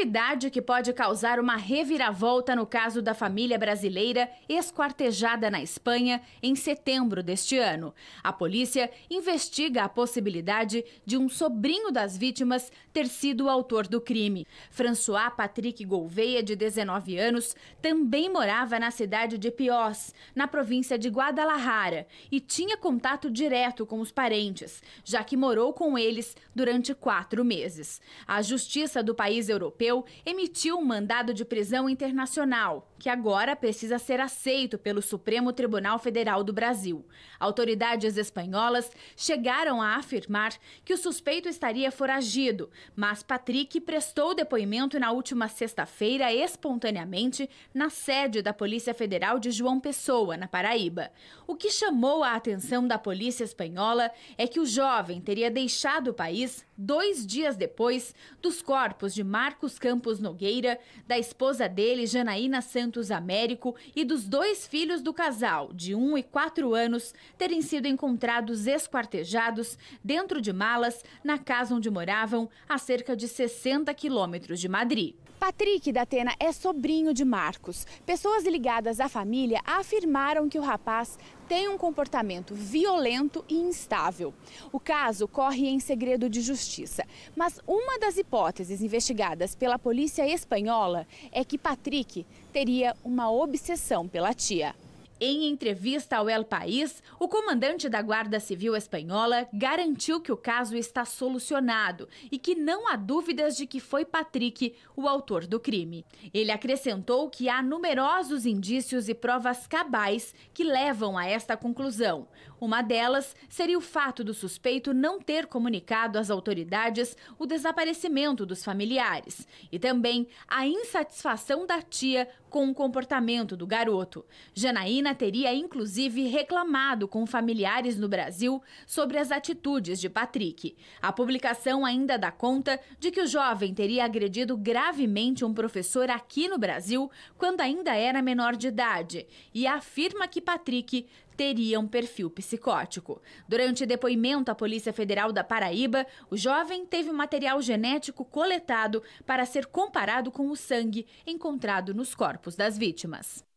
novidade que pode causar uma reviravolta no caso da família brasileira esquartejada na Espanha em setembro deste ano. A polícia investiga a possibilidade de um sobrinho das vítimas ter sido o autor do crime. François Patrick Gouveia, de 19 anos, também morava na cidade de Piós, na província de Guadalajara, e tinha contato direto com os parentes, já que morou com eles durante quatro meses. A justiça do país europeu emitiu um mandado de prisão internacional, que agora precisa ser aceito pelo Supremo Tribunal Federal do Brasil. Autoridades espanholas chegaram a afirmar que o suspeito estaria foragido, mas Patrick prestou depoimento na última sexta-feira espontaneamente na sede da Polícia Federal de João Pessoa, na Paraíba. O que chamou a atenção da polícia espanhola é que o jovem teria deixado o país dois dias depois dos corpos de Marcos Campos Nogueira, da esposa dele, Janaína Santos Américo, e dos dois filhos do casal, de 1 e 4 anos, terem sido encontrados esquartejados dentro de malas na casa onde moravam, a cerca de 60 quilômetros de Madrid. Patrick da Atena é sobrinho de Marcos. Pessoas ligadas à família afirmaram que o rapaz tem um comportamento violento e instável. O caso corre em segredo de justiça, mas uma das hipóteses investigadas pela polícia espanhola é que Patrick teria uma obsessão pela tia. Em entrevista ao El País, o comandante da Guarda Civil Espanhola garantiu que o caso está solucionado e que não há dúvidas de que foi Patrick o autor do crime. Ele acrescentou que há numerosos indícios e provas cabais que levam a esta conclusão. Uma delas seria o fato do suspeito não ter comunicado às autoridades o desaparecimento dos familiares e também a insatisfação da tia com o comportamento do garoto. Janaína teria inclusive reclamado com familiares no Brasil sobre as atitudes de Patrick. A publicação ainda dá conta de que o jovem teria agredido gravemente um professor aqui no Brasil quando ainda era menor de idade e afirma que Patrick teria um perfil psicótico. Durante depoimento à Polícia Federal da Paraíba, o jovem teve material genético coletado para ser comparado com o sangue encontrado nos corpos corpos das vítimas.